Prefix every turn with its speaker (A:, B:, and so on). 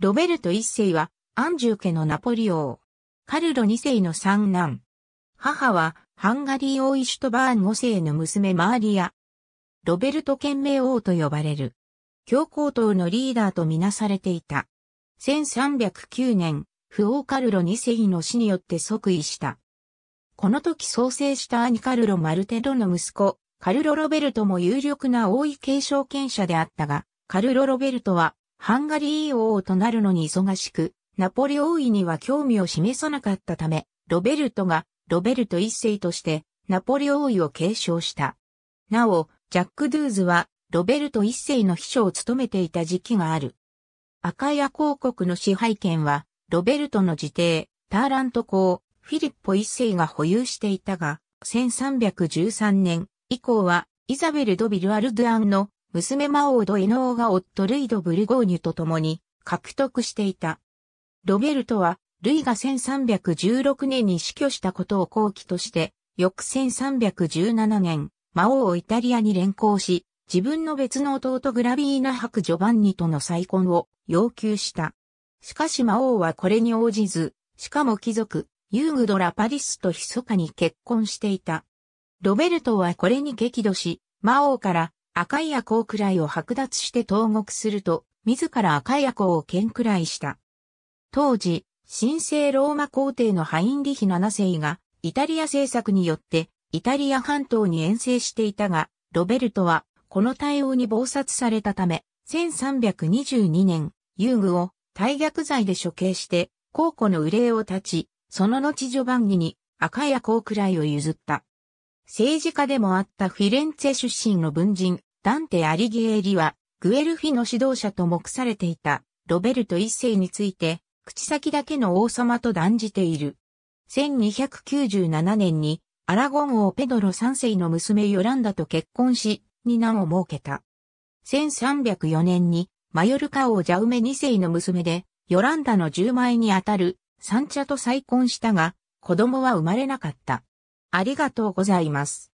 A: ロベルト一世は、アンジュ家のナポリ王。カルロ二世の三男。母は、ハンガリー王イシュトバーン五世の娘マーリア。ロベルト賢明王と呼ばれる。教皇党のリーダーとみなされていた。1309年、不王カルロ二世の死によって即位した。この時創生した兄カルロ・マルテロの息子、カルロ・ロベルトも有力な王位継承権者であったが、カルロ・ロベルトはハンガリー王となるのに忙しく、ナポリ王位には興味を示さなかったため、ロベルトがロベルト一世としてナポリ王位を継承した。なお、ジャック・ドゥーズはロベルト一世の秘書を務めていた時期がある。赤屋公国の支配権は、ロベルトの自邸、ターラント公、フィリッポ一世が保有していたが、1313年以降は、イザベル・ド・ビルアルドゥアンの娘マオード・エノーが夫ルイド・ブルゴーニュと共に獲得していた。ロベルトは、ルイが1316年に死去したことを後期として、翌1317年、魔王をイタリアに連行し、自分の別の弟グラビーナク・ジョバンニとの再婚を要求した。しかし魔王はこれに応じず、しかも貴族、ユーグド・ラパディスと密かに結婚していた。ロベルトはこれに激怒し、魔王から赤い夜行くらいを剥奪して投獄すると、自ら赤い夜行を剣くらいした。当時、神聖ローマ皇帝のハインリヒ7世が、イタリア政策によって、イタリア半島に遠征していたが、ロベルトは、この対応に暴殺されたため、1322年、遊具を大逆罪で処刑して、皇庫の憂いを断ち、その後ジョバンニに赤いやら位を譲った。政治家でもあったフィレンツェ出身の文人、ダンテ・アリギエーリは、グエルフィの指導者と目されていた、ロベルト一世について、口先だけの王様と断じている。1297年に、アラゴン王ペドロ三世の娘ヨランダと結婚し、二男を設けた。1304年に、マヨルカ王ジャウメ二世の娘で、ヨランダの10枚にあたる、三茶と再婚したが、子供は生まれなかった。ありがとうございます。